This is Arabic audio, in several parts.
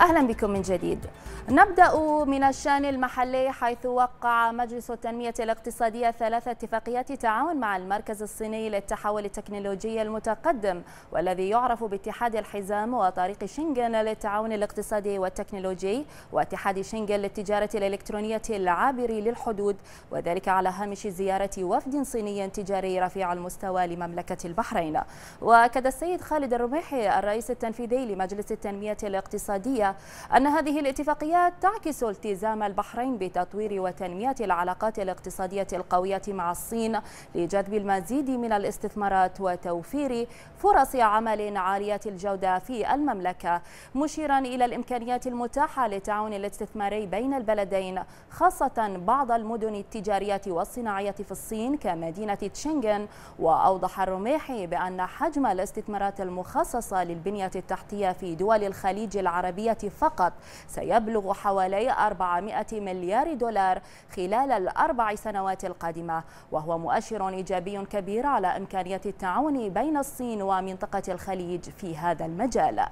أهلا بكم من جديد نبدأ من الشان المحلي حيث وقع مجلس التنمية الاقتصادية ثلاث اتفاقيات تعاون مع المركز الصيني للتحول التكنولوجي المتقدم والذي يعرف باتحاد الحزام وطريق شنغن للتعاون الاقتصادي والتكنولوجي واتحاد شنغن للتجارة الإلكترونية العابر للحدود وذلك على هامش زيارة وفد صيني تجاري رفيع المستوى لمملكة البحرين وأكد السيد خالد الرميحي الرئيس التنفيذي لمجلس التنمية الاقتصادية أن هذه الاتفاقيات تعكس التزام البحرين بتطوير وتنمية العلاقات الاقتصادية القوية مع الصين لجذب المزيد من الاستثمارات وتوفير فرص عمل عالية الجودة في المملكة مشيرا إلى الإمكانيات المتاحة للتعاون الاستثماري بين البلدين خاصة بعض المدن التجارية والصناعية في الصين كمدينة تشنغن وأوضح الرميحي بأن حجم الاستثمارات المخصصة للبنية التحتية في دول الخليج العربية فقط سيبلغ حوالي 400 مليار دولار خلال الأربع سنوات القادمة وهو مؤشر إيجابي كبير على إمكانية التعاون بين الصين ومنطقة الخليج في هذا المجال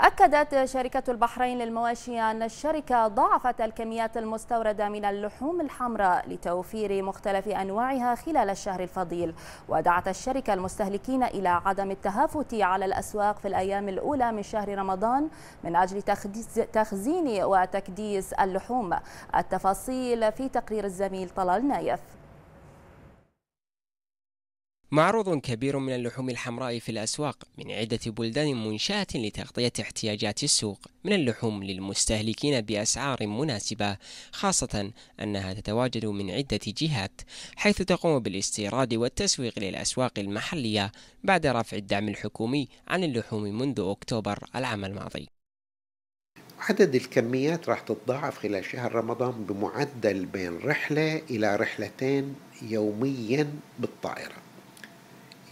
أكدت شركة البحرين للمواشي أن الشركة ضاعفت الكميات المستوردة من اللحوم الحمراء لتوفير مختلف أنواعها خلال الشهر الفضيل ودعت الشركة المستهلكين إلى عدم التهافت على الأسواق في الأيام الأولى من شهر رمضان من أجل تخزين وتكديس اللحوم التفاصيل في تقرير الزميل طلال نايف معروض كبير من اللحوم الحمراء في الأسواق من عدة بلدان منشأة لتغطية احتياجات السوق من اللحوم للمستهلكين بأسعار مناسبة خاصة أنها تتواجد من عدة جهات حيث تقوم بالاستيراد والتسويق للأسواق المحلية بعد رفع الدعم الحكومي عن اللحوم منذ أكتوبر العام الماضي عدد الكميات راح تتضاعف خلال شهر رمضان بمعدل بين رحلة إلى رحلتين يوميا بالطائرة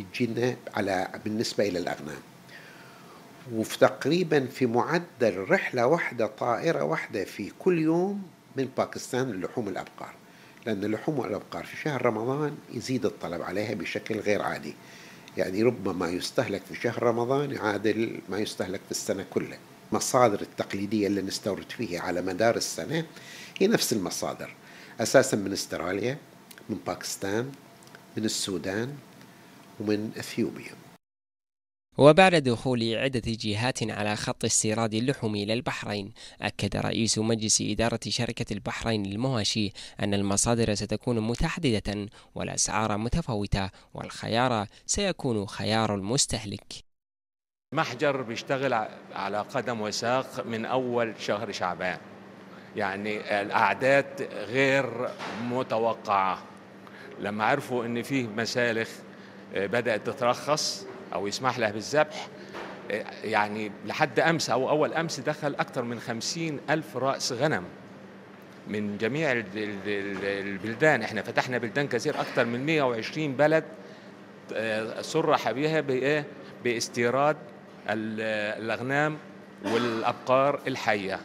يجينا على بالنسبة إلى الأغنام وفي تقريبا في معدل رحلة واحدة طائرة واحدة في كل يوم من باكستان للحوم الأبقار لأن اللحوم والأبقار في شهر رمضان يزيد الطلب عليها بشكل غير عادي يعني ربما ما يستهلك في شهر رمضان يعادل ما يستهلك في السنة كلها المصادر التقليدية اللي نستورد فيها على مدار السنة هي نفس المصادر أساسا من استراليا من باكستان من السودان ومن أثيوبيا وبعد دخول عدة جهات على خط استيراد اللحوم إلى البحرين، أكد رئيس مجلس إدارة شركة البحرين المواشي أن المصادر ستكون متحددة والأسعار متفاوتة والخيار سيكون خيار المستهلك. محجر بيشتغل على قدم وساق من أول شهر شعبان. يعني الأعداد غير متوقعة. لما عرفوا إن فيه مسالخ آه، بدأت تترخص أو يسمح لها بالذبح آه، يعني لحد أمس أو أول أمس دخل أكثر من خمسين ألف رأس غنم من جميع البلدان احنا فتحنا بلدان كثير أكثر من 120 بلد آه، صرح بها إيه؟ باستيراد الأغنام والأبقار الحية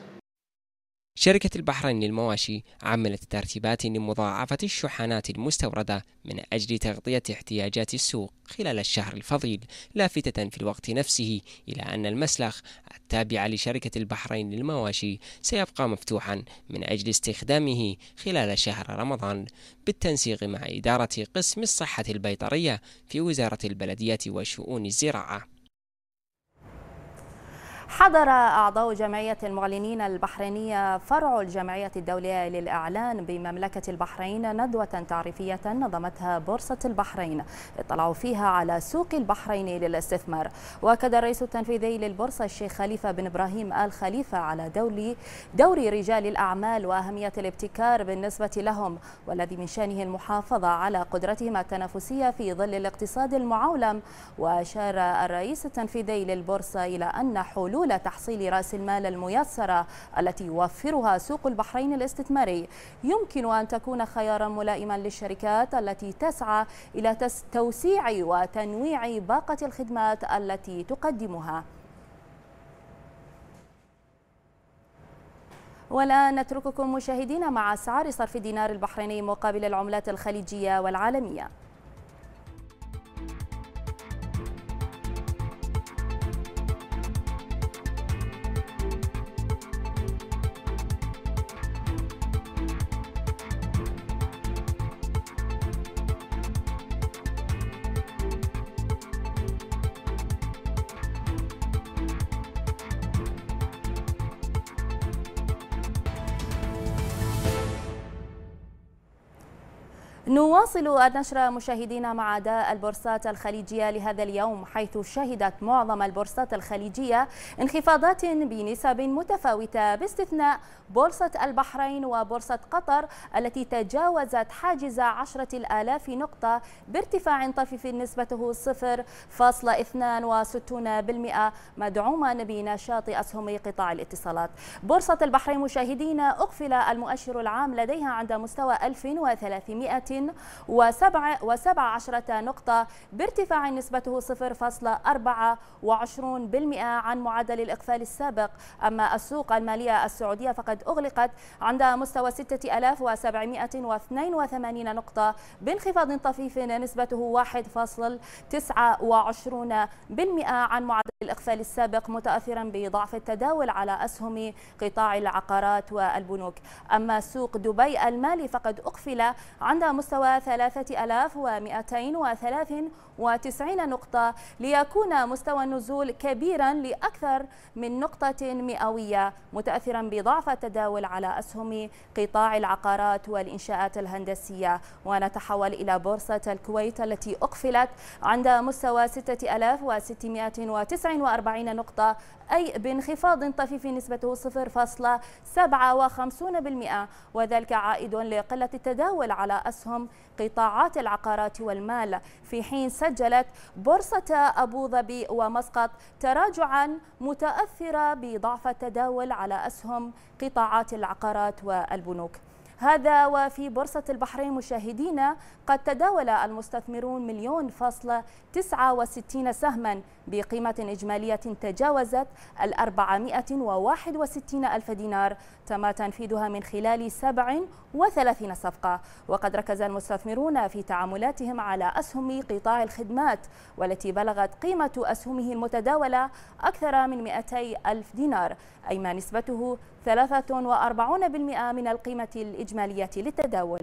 شركة البحرين للمواشي عملت ترتيبات لمضاعفة الشحنات المستوردة من أجل تغطية احتياجات السوق خلال الشهر الفضيل لافتة في الوقت نفسه إلى أن المسلخ التابع لشركة البحرين للمواشي سيبقى مفتوحا من أجل استخدامه خلال شهر رمضان بالتنسيق مع إدارة قسم الصحة البيطرية في وزارة البلدية وشؤون الزراعة حضر أعضاء جمعية المعلنين البحرينية فرع الجمعية الدولية للإعلان بمملكة البحرين ندوة تعريفية نظمتها بورصة البحرين اطلعوا فيها على سوق البحرين للاستثمار واكد الرئيس التنفيذي للبورصة الشيخ خليفة بن إبراهيم آل خليفة على دولي دور رجال الأعمال وأهمية الابتكار بالنسبة لهم والذي من شأنه المحافظة على قدرتهم التنافسية في ظل الاقتصاد المعولم وأشار الرئيس التنفيذي للبورصة إلى أن حلول سبل تحصيل رأس المال الميسرة التي يوفرها سوق البحرين الاستثماري يمكن أن تكون خيارا ملائما للشركات التي تسعى إلى توسيع وتنويع باقة الخدمات التي تقدمها والآن نترككم مشاهدين مع أسعار صرف الدينار البحريني مقابل العملات الخليجية والعالمية نواصل النشر مشاهدينا مع أداء البورصات الخليجية لهذا اليوم حيث شهدت معظم البورصات الخليجية انخفاضات بنسب متفاوتة باستثناء بورصة البحرين وبورصة قطر التي تجاوزت حاجز عشرة نقطة بارتفاع طفيف نسبته 0.62% مدعوما بنشاط أسهم قطاع الاتصالات بورصة البحرين مشاهدينا أقفل المؤشر العام لديها عند مستوى 1300 و17 نقطة بارتفاع نسبته 0.24% عن معدل الإقفال السابق أما السوق المالية السعودية فقد أغلقت عند مستوى 6782 نقطة بانخفاض طفيف نسبته 1.29% عن معدل الإقفال السابق متأثرا بضعف التداول على أسهم قطاع العقارات والبنوك أما سوق دبي المالي فقد أقفل عند مستوى مستوى 3293 نقطة ليكون مستوى النزول كبيرا لأكثر من نقطة مئوية متأثرا بضعف التداول على أسهم قطاع العقارات والإنشاءات الهندسية ونتحول إلى بورصة الكويت التي أقفلت عند مستوى 6649 نقطة أي بانخفاض طفيف نسبته 0.57% وذلك عائد لقلة التداول على أسهم تنافسهم قطاعات العقارات والمال في حين سجلت بورصة أبو ظبي ومسقط تراجعا متأثرة بضعف التداول على أسهم قطاعات العقارات والبنوك هذا وفي بورصة البحرين مشاهدينا قد تداول المستثمرون مليون فاصلة 69 سهما بقيمة إجمالية تجاوزت ال 461 ألف دينار تم تنفيذها من خلال 37 صفقة وقد ركز المستثمرون في تعاملاتهم على أسهم قطاع الخدمات والتي بلغت قيمة أسهمه المتداولة أكثر من 200 ألف دينار أي ما نسبته 43% من القيمة الإجمالية الإجمالية للتداول